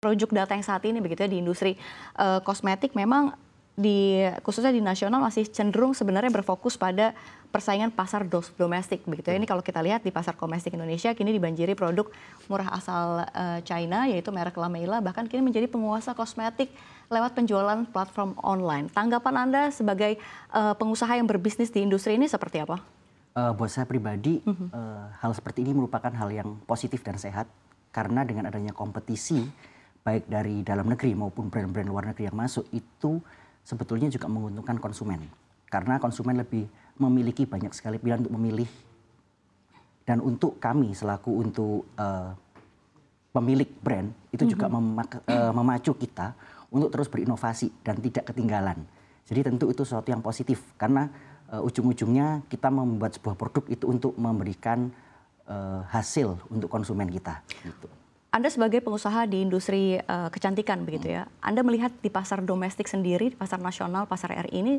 Produk data yang saat ini begitu ya di industri uh, kosmetik memang di khususnya di nasional masih cenderung sebenarnya berfokus pada persaingan pasar dos domestik begitu ya. Ini iya. kalau kita lihat di pasar domestik Indonesia kini dibanjiri produk murah asal uh, China yaitu merek Lameila bahkan kini menjadi penguasa kosmetik lewat penjualan platform online. Tanggapan Anda sebagai uh, pengusaha yang berbisnis di industri ini seperti apa? Uh, buat saya pribadi mm -hmm. uh, hal seperti ini merupakan hal yang positif dan sehat karena dengan adanya kompetisi baik dari dalam negeri maupun brand-brand luar negeri yang masuk itu sebetulnya juga menguntungkan konsumen karena konsumen lebih memiliki banyak sekali pilihan untuk memilih dan untuk kami selaku untuk uh, pemilik brand itu mm-hmm. juga memak, uh, memacu kita untuk terus berinovasi dan tidak ketinggalan jadi tentu itu sesuatu yang positif karena uh, ujung-ujungnya kita membuat sebuah produk itu untuk memberikan hasil untuk konsumen kita gitu. Anda sebagai pengusaha di industri uh, kecantikan hmm. begitu ya, Anda melihat di pasar domestik sendiri, di pasar nasional, pasar RI ini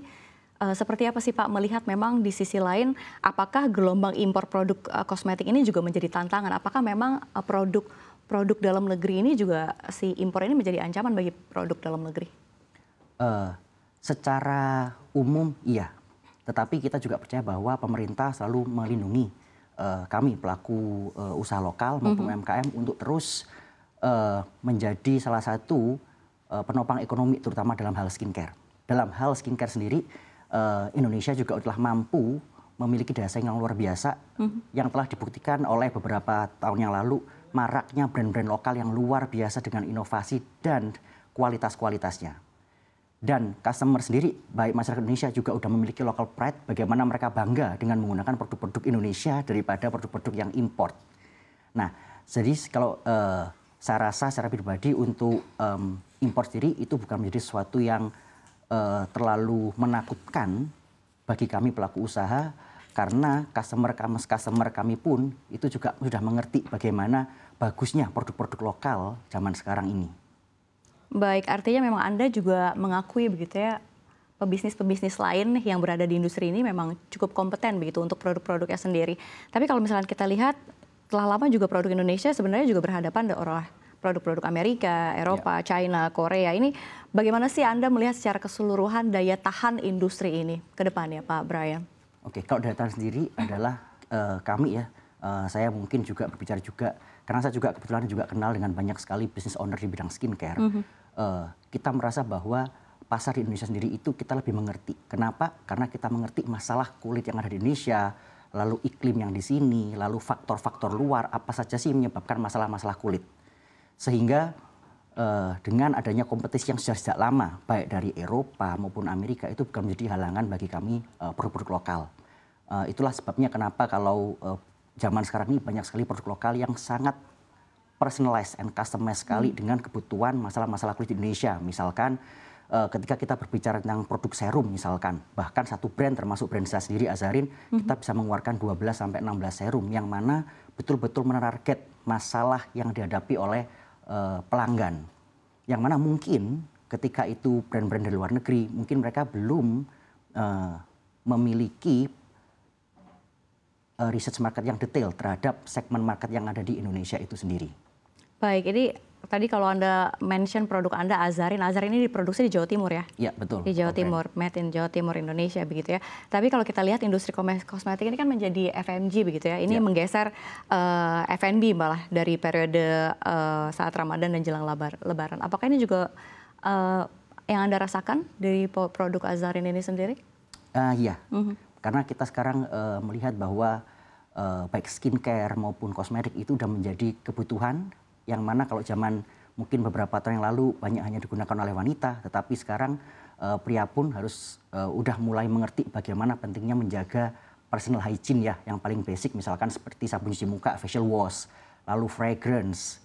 uh, seperti apa sih Pak melihat memang di sisi lain apakah gelombang impor produk uh, kosmetik ini juga menjadi tantangan? Apakah memang uh, produk produk dalam negeri ini juga si impor ini menjadi ancaman bagi produk dalam negeri? Uh, secara umum iya, tetapi kita juga percaya bahwa pemerintah selalu melindungi uh, kami pelaku uh, usaha lokal mhm. maupun mm -hmm. UMKM untuk terus uh, menjadi salah satu uh, penopang ekonomi terutama dalam hal skincare. Dalam hal skincare sendiri uh, Indonesia juga telah mampu memiliki daya saing yang luar biasa mm-hmm. yang telah dibuktikan oleh beberapa tahun yang lalu maraknya brand-brand lokal yang luar biasa dengan inovasi dan kualitas-kualitasnya dan customer sendiri baik masyarakat Indonesia juga sudah memiliki local pride bagaimana mereka bangga dengan menggunakan produk-produk Indonesia daripada produk-produk yang import. Nah, jadi kalau uh, saya rasa secara pribadi untuk um, import sendiri itu bukan menjadi sesuatu yang uh, terlalu menakutkan bagi kami pelaku usaha karena customer kami customer kami pun itu juga sudah mengerti bagaimana bagusnya produk-produk lokal zaman sekarang ini. Baik, artinya memang Anda juga mengakui begitu ya pebisnis-pebisnis lain yang berada di industri ini memang cukup kompeten begitu untuk produk-produknya sendiri. Tapi kalau misalnya kita lihat telah lama juga produk Indonesia sebenarnya juga berhadapan dengan produk-produk Amerika, Eropa, ya. China, Korea. Ini bagaimana sih Anda melihat secara keseluruhan daya tahan industri ini ke depannya, Pak Brian? Oke, kalau daya tahan sendiri adalah uh, kami ya, uh, saya mungkin juga berbicara juga karena saya juga kebetulan juga kenal dengan banyak sekali bisnis owner di bidang skincare. Mm -hmm Eh, kita merasa bahwa pasar di Indonesia sendiri itu kita lebih mengerti. Kenapa? Karena kita mengerti masalah kulit yang ada di Indonesia, lalu iklim yang di sini, lalu faktor-faktor luar apa saja sih menyebabkan masalah-masalah kulit. Sehingga uh, dengan adanya kompetisi yang sudah sejak lama, baik dari Eropa maupun Amerika itu bukan menjadi halangan bagi kami eh, produk-produk lokal. Uh, itulah sebabnya kenapa kalau zaman sekarang ini banyak sekali produk lokal yang sangat personalized and customized sekali hmm. dengan kebutuhan masalah-masalah kulit di Indonesia. Misalkan uh, ketika kita berbicara tentang produk serum misalkan, bahkan satu brand termasuk brand saya sendiri Azarin, hmm. kita bisa mengeluarkan 12 sampai 16 serum yang mana betul-betul menarget masalah yang dihadapi oleh uh, pelanggan. Yang mana mungkin ketika itu brand-brand dari luar negeri, mungkin mereka belum uh, memiliki research market yang detail terhadap segmen market yang ada di Indonesia itu sendiri. Baik, ini tadi kalau Anda mention produk Anda Azarin, Azarin ini diproduksi di Jawa Timur ya? Iya, betul. Di Jawa okay. Timur, made in Jawa Timur Indonesia begitu ya. Tapi kalau kita lihat industri kosmetik ini kan menjadi FMG begitu ya. Ini ya. menggeser uh, eh, FNB malah dari periode uh, saat Ramadan dan jelang labar, lebaran. Apakah ini juga uh, yang Anda rasakan dari produk Azarin ini sendiri? Uh, iya. Mm Karena kita sekarang uh, melihat bahwa uh, baik skincare maupun kosmetik itu sudah menjadi kebutuhan yang mana kalau zaman mungkin beberapa tahun yang lalu banyak hanya digunakan oleh wanita, tetapi sekarang uh, pria pun harus uh, udah mulai mengerti bagaimana pentingnya menjaga personal hygiene ya, yang paling basic misalkan seperti sabun cuci muka, facial wash, lalu fragrance,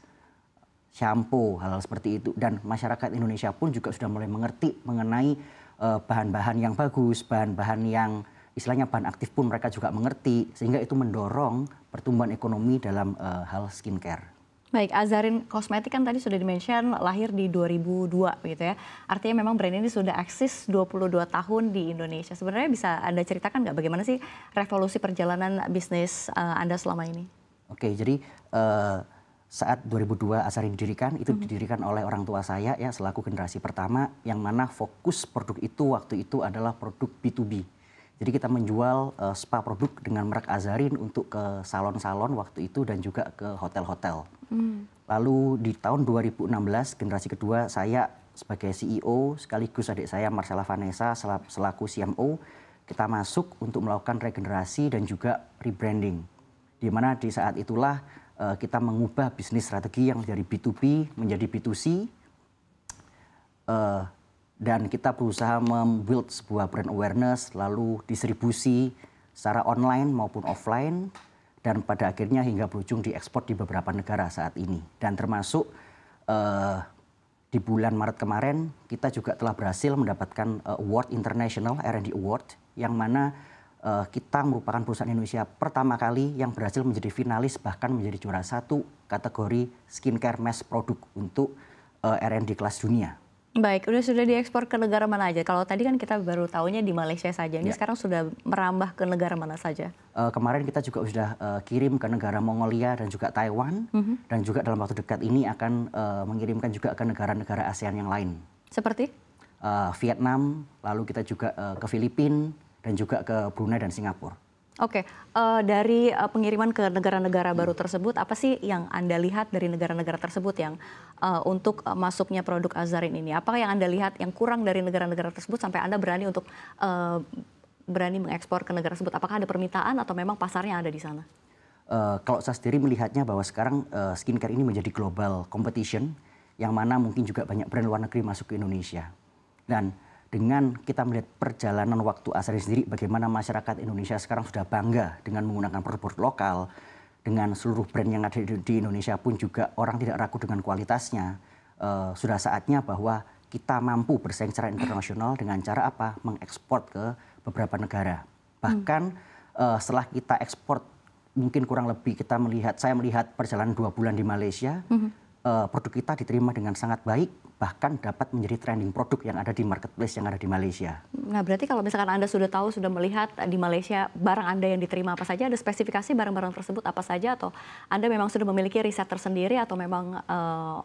shampoo, hal-hal seperti itu. Dan masyarakat Indonesia pun juga sudah mulai mengerti mengenai eh, bahan-bahan uh, yang bagus, bahan-bahan yang istilahnya bahan aktif pun mereka juga mengerti, sehingga itu mendorong pertumbuhan ekonomi dalam uh, hal skincare. Baik, Azarin Kosmetik kan tadi sudah dimention lahir di 2002 gitu ya. Artinya memang brand ini sudah eksis 22 tahun di Indonesia. Sebenarnya bisa Anda ceritakan nggak bagaimana sih revolusi perjalanan bisnis uh, Anda selama ini? Oke, jadi uh, saat 2002 Azarin didirikan, itu mm -hmm. didirikan oleh orang tua saya ya selaku generasi pertama yang mana fokus produk itu waktu itu adalah produk B2B jadi kita menjual uh, spa produk dengan merek Azarin untuk ke salon-salon waktu itu dan juga ke hotel-hotel. Hmm. Lalu di tahun 2016 generasi kedua saya sebagai CEO sekaligus adik saya Marcella Vanessa selaku CMO kita masuk untuk melakukan regenerasi dan juga rebranding. Di mana di saat itulah uh, kita mengubah bisnis strategi yang dari B2B menjadi B2C. Uh, eh, dan kita berusaha membuild sebuah brand awareness lalu distribusi secara online maupun offline dan pada akhirnya hingga berujung diekspor di beberapa negara saat ini dan termasuk uh, di bulan Maret kemarin kita juga telah berhasil mendapatkan uh, award international R&D award yang mana uh, kita merupakan perusahaan Indonesia pertama kali yang berhasil menjadi finalis bahkan menjadi juara satu kategori skincare mass product untuk uh, R&D kelas dunia Baik, udah sudah diekspor ke negara mana aja? Kalau tadi kan kita baru tahunya di Malaysia saja, ini ya. sekarang sudah merambah ke negara mana saja? Uh, kemarin kita juga sudah uh, kirim ke negara Mongolia dan juga Taiwan, uh mhm. -huh. dan juga dalam waktu dekat ini akan uh, mengirimkan juga ke negara-negara ASEAN yang lain. Seperti? Uh, Vietnam, lalu kita juga uh, ke Filipina, dan juga ke Brunei dan Singapura. Oke, uh, dari uh, pengiriman ke negara-negara baru tersebut, apa sih yang Anda lihat dari negara-negara tersebut yang uh, untuk uh, masuknya produk Azarin ini? Apa yang Anda lihat yang kurang dari negara-negara tersebut sampai Anda berani untuk uh, berani mengekspor ke negara tersebut? Apakah ada permintaan atau memang pasarnya ada di sana? Uh, kalau saya sendiri melihatnya bahwa sekarang uh, skincare ini menjadi global competition yang mana mungkin juga banyak brand luar negeri masuk ke Indonesia. Dan dengan kita melihat perjalanan waktu Asri sendiri, bagaimana masyarakat Indonesia sekarang sudah bangga dengan menggunakan produk lokal, dengan seluruh brand yang ada di Indonesia pun juga orang tidak ragu dengan kualitasnya. Uh, sudah saatnya bahwa kita mampu bersaing secara internasional dengan cara apa? Mengekspor ke beberapa negara. Bahkan uh, setelah kita ekspor, mungkin kurang lebih kita melihat, saya melihat perjalanan dua bulan di Malaysia, uh, produk kita diterima dengan sangat baik bahkan dapat menjadi trending produk yang ada di marketplace yang ada di Malaysia. Nah, berarti kalau misalkan Anda sudah tahu, sudah melihat eh, di Malaysia barang Anda yang diterima apa saja, ada spesifikasi barang-barang tersebut apa saja atau Anda memang sudah memiliki riset tersendiri atau memang uh,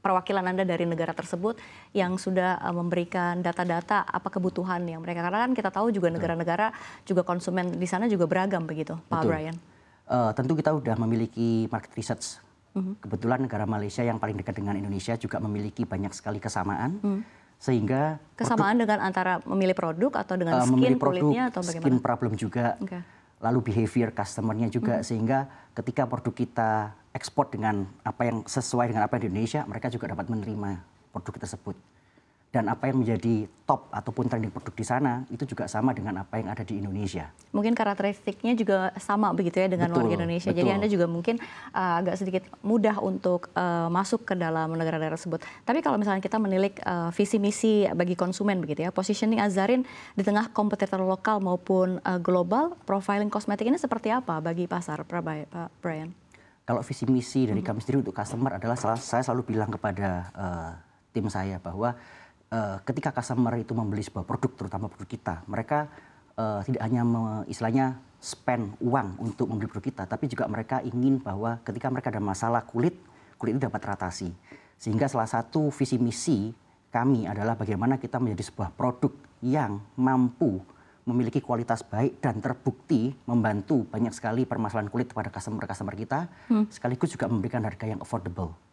perwakilan Anda dari negara tersebut yang sudah eh, memberikan data-data apa kebutuhan yang mereka karena kan kita tahu juga negara-negara juga konsumen di sana juga beragam begitu Pak Betul. Brian. Uh, tentu kita sudah memiliki market research -hmm. Kebetulan negara Malaysia yang paling dekat dengan Indonesia juga memiliki banyak sekali kesamaan. Mm. Sehingga kesamaan produk, dengan antara memilih produk atau dengan uh, skin produk, kulitnya atau bagaimana? Skin problem juga. Okay. Lalu behavior customernya juga mm. sehingga ketika produk kita ekspor dengan apa yang sesuai dengan apa yang di Indonesia, mereka juga dapat menerima produk tersebut dan apa yang menjadi top ataupun trending produk di sana itu juga sama dengan apa yang ada di Indonesia. Mungkin karakteristiknya juga sama begitu ya dengan betul, warga Indonesia. Betul. Jadi Anda juga mungkin uh, agak sedikit mudah untuk uh, masuk ke dalam negara-negara tersebut. Tapi kalau misalnya kita menilik uh, visi misi bagi konsumen begitu ya, positioning Azarin di tengah kompetitor lokal maupun uh, global, profiling kosmetik ini seperti apa bagi pasar, Pak Brian? Kalau visi misi dari hmm. kami sendiri untuk customer adalah saya selalu bilang kepada uh, tim saya bahwa uh, ketika customer itu membeli sebuah produk, terutama produk kita, mereka uh, tidak hanya me, istilahnya spend uang untuk membeli produk kita, tapi juga mereka ingin bahwa ketika mereka ada masalah kulit, kulit itu dapat teratasi. Sehingga salah satu visi misi kami adalah bagaimana kita menjadi sebuah produk yang mampu memiliki kualitas baik dan terbukti membantu banyak sekali permasalahan kulit kepada customer-customer kita, hmm. sekaligus juga memberikan harga yang affordable.